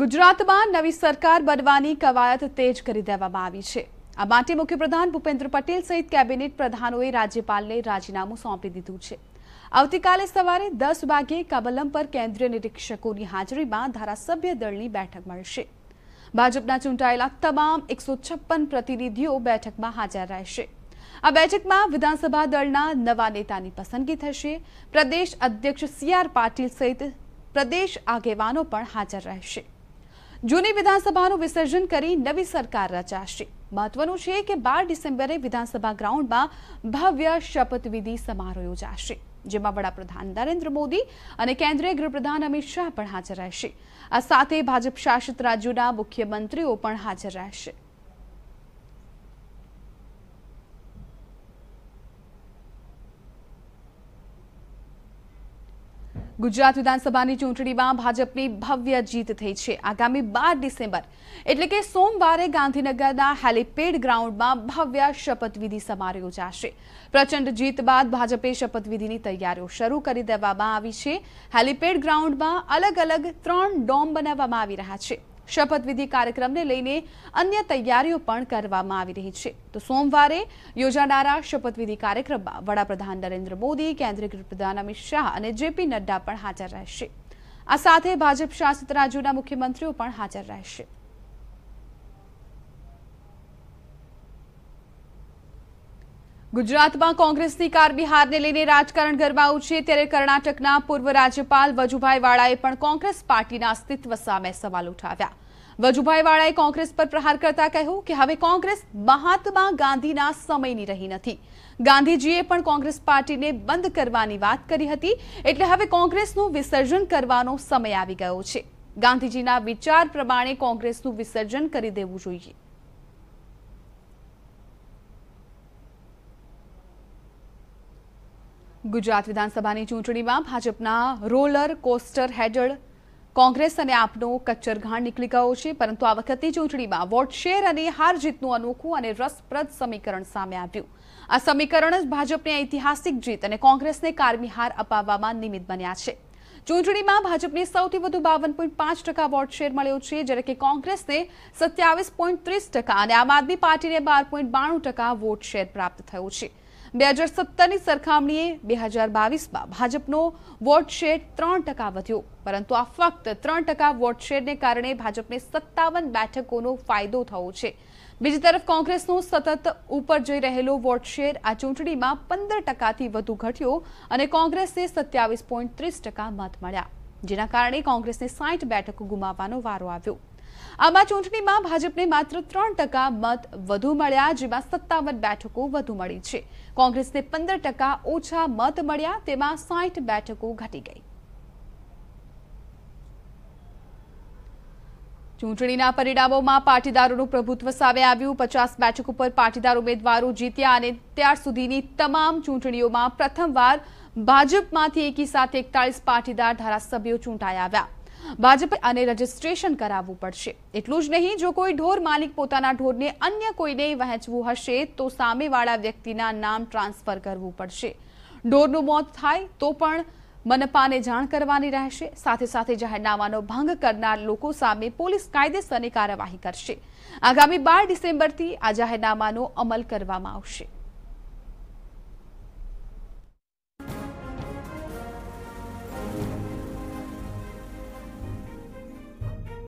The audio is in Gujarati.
ગુજરાતમાં નવી સરકાર બનવાની કવાયત તેજ કરી દેવામાં આવી છે આ માટે મુખ્યપ્રધાન ભૂપેન્દ્ર પટેલ સહિત કેબિનેટ પ્રધાનોએ રાજ્યપાલને રાજીનામું સોંપી દીધું છે આવતીકાલે સવારે દસ વાગે કબલમ પર કેન્દ્રીય નિરીક્ષકોની હાજરીમાં ધારાસભ્ય દળની બેઠક મળશે ભાજપના ચૂંટાયેલા તમામ એકસો પ્રતિનિધિઓ બેઠકમાં હાજર રહેશે આ બેઠકમાં વિધાનસભા દળના નવા નેતાની પસંદગી થશે પ્રદેશ અધ્યક્ષ સી પાટીલ સહિત પ્રદેશ આગેવાનો પણ હાજર રહેશે જૂની વિધાનસભાનું વિસર્જન કરી નવી સરકાર રચાશે મહત્વનું છે કે બાર ડિસેમ્બરે વિધાનસભા ગ્રાઉન્ડમાં ભવ્ય શપથવિધિ સમારોહ યોજાશે જેમાં વડાપ્રધાન નરેન્દ્ર મોદી અને કેન્દ્રીય ગૃહપ્રધાન અમિત શાહ પણ હાજર રહેશે આ સાથે ભાજપ શાસિત રાજ્યોના મુખ્યમંત્રીઓ પણ હાજર રહેશે ગુજરાત વિધાનસભાની ચૂંટણીમાં ભાજપની ભવ્ય જીત થઈ છે આગામી બાર ડિસેમ્બર એટલે કે સોમવારે ગાંધીનગરના હેલિપેડ ગ્રાઉન્ડમાં ભવ્ય શપથવિધિ સમારોહ યોજાશે પ્રચંડ જીત બાદ ભાજપે શપથવિધિની તૈયારીઓ શરૂ કરી દેવામાં આવી છે હેલીપેડ ગ્રાઉન્ડમાં અલગ અલગ ત્રણ ડોમ બનાવવામાં આવી રહ્યા છે શપથવિધિ કાર્યક્રમને લઈને અન્ય તૈયારીઓ પણ કરવામાં આવી રહી છે તો સોમવારે યોજાનારા શપથવિધિ કાર્યક્રમમાં વડાપ્રધાન નરેન્દ્ર મોદી કેન્દ્રીય ગૃહપ્રધાન અમિત શાહ અને જેપી નડ્ડા પણ હાજર રહેશે આ સાથે ભાજપ શાસિત રાજ્યોના મુખ્યમંત્રીઓ પણ હાજર રહેશે ગુજરાતમાં કોંગ્રેસની કારબી હારને લઈને રાજકારણ ગરમાયું છે ત્યારે કર્ણાટકના પૂર્વ રાજ્યપાલ વજુભાઈ વાળાએ પણ કોંગ્રેસ પાર્ટીના અસ્તિત્વ સામે સવાલ ઉઠાવ્યા વજુભાઈવાળાએ કોંગ્રેસ પર પ્રહાર કરતા કહ્યું કે હવે કોંગ્રેસ મહાત્મા ગાંધીના સમયની રહી નથી ગાંધીજીએ પણ કોંગ્રેસ પાર્ટીને બંધ કરવાની વાત કરી હતી એટલે હવે કોંગ્રેસનું વિસર્જન કરવાનો સમય આવી ગયો છે ગાંધીજીના વિચાર પ્રમાણે કોંગ્રેસનું વિસર્જન કરી દેવું જોઈએ ગુજરાત વિધાનસભાની ચૂંટણીમાં ભાજપના રોલર કોસ્ટર હેડળ કોંગ્રેસ અને આપનો કચ્છરઘાણ નીકળી ગયો છે પરંતુ આ વખતે ચૂંટણીમાં વોટ શેર અને હાર જીતનું અનોખું અને રસપ્રદ સમીકરણ સામે આવ્યું આ સમીકરણ જ ભાજપને ઐતિહાસિક જીત અને કોંગ્રેસને કારમી હાર અપાવવામાં નિમિત્ત બન્યા છે ચૂંટણીમાં ભાજપને સૌથી વધુ બાવન પોઈન્ટ પાંચ ટકા વોટ શેર મળ્યો છે જ્યારે કે કોંગ્રેસને સત્યાવીસ પોઈન્ટ ત્રીસ ટકા અને આમ આદમી પાર્ટીને બાર પોઈન્ટ બાણું ટકા વોટ શેર પ્રાપ્ત થયો છે બે હજાર સત્તરની સરખામણીએ બે હજાર બાવીસમાં ભાજપનો વોટશેર ત્રણ ટકા વધ્યો પરંતુ આ ફક્ત ત્રણ ટકા વોટશેરને કારણે ભાજપને સત્તાવન બેઠકોનો ફાયદો થયો છે બીજી તરફ કોંગ્રેસનો સતત ઉપર જઈ રહેલો વોટશેર આ ચૂંટણીમાં પંદર ટકાથી વધુ ઘટ્યો અને કોંગ્રેસને સત્યાવીસ પોઈન્ટ ત્રીસ ટકા મત મળ્યા જેના કારણે કોંગ્રેસને સાઠ બેઠકો ગુમાવવાનો વારો આવ્યો આમાં ચૂંટણીમાં ભાજપને માત્ર ત્રણ ટકા મત વધુ મળ્યા જેમાં સત્તાવન બેઠકો વધુ મળી છે કોંગ્રેસને પંદર ટકા ઓછા મત મળ્યા તેમાં સાઠ બેઠકો ઘટી ગઈ ચૂંટણીના પરિણામોમાં પાટીદારોનું પ્રભુત્વ સામે આવ્યું પચાસ બેઠક ઉપર પાટીદાર ઉમેદવારો જીત્યા અને ત્યાર સુધીની તમામ ચૂંટણીઓમાં પ્રથમવાર ભાજપમાંથી એકી સાથે એકતાળીસ પાટીદાર ધારાસભ્યો ચૂંટાયા આવ્યા ભાજપ અને રજીસ્ટ્રેશન કરાવવું પડશે એટલું જ નહીં જો કોઈ ઢોર માલિક પોતાના ઢોરને અન્ય કોઈને વહેંચવું હશે તો સામેવાળા વ્યક્તિના નામ ટ્રાન્સફર કરવું પડશે ઢોરનું મોત થાય તો પણ મનપાને જાણ કરવાની રહેશે સાથે સાથે જાહેરનામાનો ભંગ કરનાર લોકો સામે પોલીસ કાયદેસરની કાર્યવાહી કરશે આગામી બાર ડિસેમ્બરથી આ જાહેરનામાનો અમલ કરવામાં આવશે